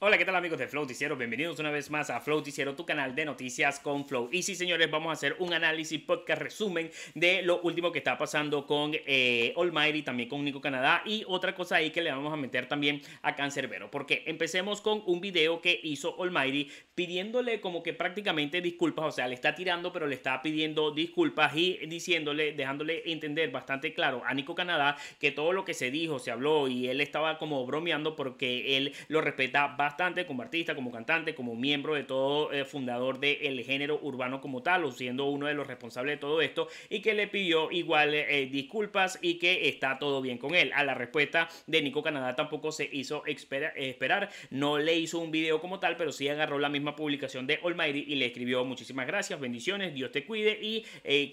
Hola, ¿qué tal amigos de Flow Ticiero? Bienvenidos una vez más a Flow Ticiero, tu canal de noticias con Flow. Y sí, señores, vamos a hacer un análisis, podcast, resumen de lo último que está pasando con eh, Almighty, también con Nico Canadá y otra cosa ahí que le vamos a meter también a Cancerbero. Porque empecemos con un video que hizo Almighty pidiéndole como que prácticamente disculpas, o sea, le está tirando, pero le está pidiendo disculpas y diciéndole, dejándole entender bastante claro a Nico Canadá que todo lo que se dijo, se habló y él estaba como bromeando porque él lo respeta bastante como artista, como cantante, como miembro de todo eh, fundador del género urbano como tal, o siendo uno de los responsables de todo esto, y que le pidió igual eh, eh, disculpas y que está todo bien con él. A la respuesta de Nico Canadá tampoco se hizo esperar, no le hizo un video como tal, pero sí agarró la misma publicación de Almighty y le escribió muchísimas gracias, bendiciones, Dios te cuide y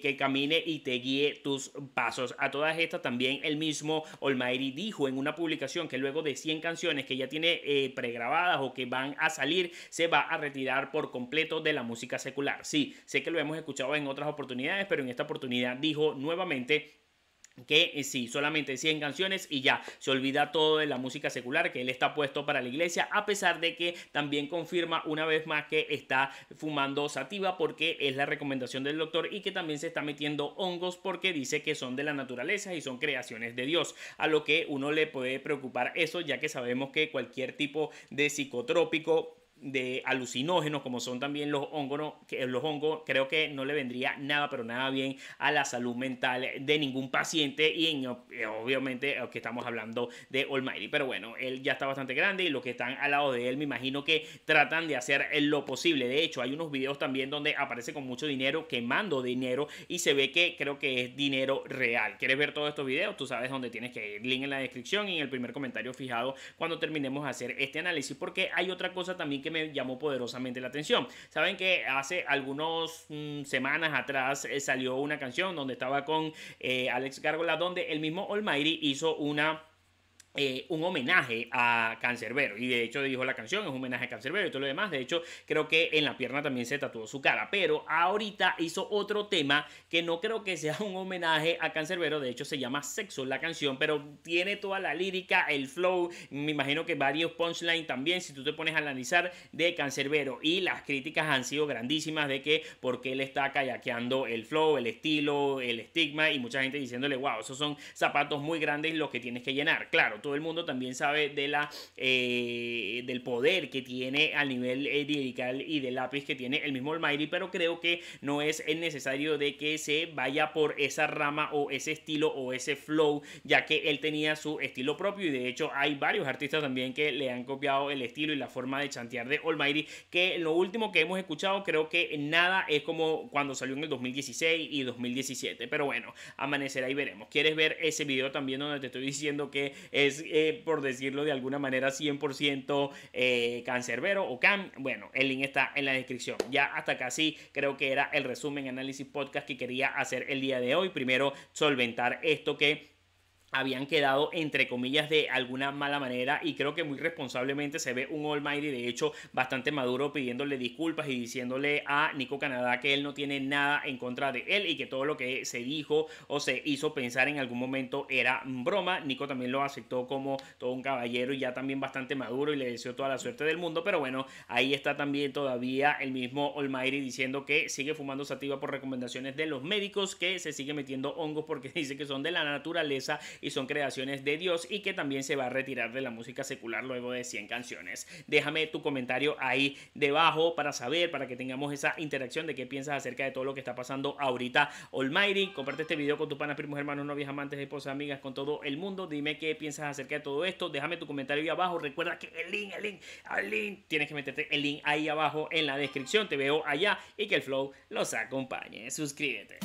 que camine y te guíe tus pasos. A todas estas también el mismo Almighty dijo en una publicación que luego de 100 canciones que ya tiene pregrabadas, o que van a salir, se va a retirar por completo de la música secular. Sí, sé que lo hemos escuchado en otras oportunidades, pero en esta oportunidad dijo nuevamente que eh, sí, solamente 100 canciones y ya, se olvida todo de la música secular que él está puesto para la iglesia, a pesar de que también confirma una vez más que está fumando sativa porque es la recomendación del doctor y que también se está metiendo hongos porque dice que son de la naturaleza y son creaciones de Dios, a lo que uno le puede preocupar eso, ya que sabemos que cualquier tipo de psicotrópico de alucinógenos como son también los hongos, los hongos creo que no le vendría nada pero nada bien a la salud mental de ningún paciente y eh, obviamente eh, que estamos hablando de Almighty, pero bueno, él ya está bastante grande y los que están al lado de él me imagino que tratan de hacer lo posible, de hecho hay unos videos también donde aparece con mucho dinero quemando dinero y se ve que creo que es dinero real. ¿Quieres ver todos estos videos? Tú sabes dónde tienes que ir, link en la descripción y en el primer comentario fijado cuando terminemos de hacer este análisis porque hay otra cosa también que que me llamó poderosamente la atención. Saben que hace algunas mm, semanas atrás eh, salió una canción donde estaba con eh, Alex Gargola. donde el mismo Almighty hizo una eh, un homenaje a Cancerbero. Y de hecho dijo la canción, es un homenaje a Cancerbero y todo lo demás. De hecho, creo que en la pierna también se tatuó su cara. Pero ahorita hizo otro tema que no creo que sea un homenaje a Cancerbero. De hecho, se llama Sexo la canción, pero tiene toda la lírica, el flow. Me imagino que varios punchline también, si tú te pones a analizar, de Cancerbero. Y las críticas han sido grandísimas de que porque él está kayakeando el flow, el estilo, el estigma. Y mucha gente diciéndole, wow, esos son zapatos muy grandes los que tienes que llenar. Claro, todo el mundo también sabe de la, eh, del poder que tiene a nivel eh, y de lápiz que tiene el mismo Almighty, pero creo que no es necesario de que se vaya por esa rama o ese estilo o ese flow, ya que él tenía su estilo propio y de hecho hay varios artistas también que le han copiado el estilo y la forma de chantear de Almighty, que lo último que hemos escuchado creo que nada es como cuando salió en el 2016 y 2017, pero bueno, amanecerá y veremos. ¿Quieres ver ese video también donde te estoy diciendo que es eh, por decirlo de alguna manera, 100% eh, cancerbero o can. Bueno, el link está en la descripción. Ya hasta casi creo que era el resumen, análisis, podcast que quería hacer el día de hoy. Primero, solventar esto que habían quedado entre comillas de alguna mala manera y creo que muy responsablemente se ve un Almighty de hecho bastante maduro pidiéndole disculpas y diciéndole a Nico Canadá que él no tiene nada en contra de él y que todo lo que se dijo o se hizo pensar en algún momento era broma. Nico también lo aceptó como todo un caballero y ya también bastante maduro y le deseó toda la suerte del mundo, pero bueno, ahí está también todavía el mismo Almighty diciendo que sigue fumando sativa por recomendaciones de los médicos, que se sigue metiendo hongos porque dice que son de la naturaleza y son creaciones de Dios y que también se va a retirar de la música secular luego de 100 canciones. Déjame tu comentario ahí debajo para saber, para que tengamos esa interacción de qué piensas acerca de todo lo que está pasando ahorita. Almighty, comparte este video con tus panas, primos, hermanos, novias, amantes, esposas, amigas, con todo el mundo. Dime qué piensas acerca de todo esto. Déjame tu comentario ahí abajo. Recuerda que el link, el link, el link, tienes que meterte el link ahí abajo en la descripción. Te veo allá y que el flow los acompañe. Suscríbete.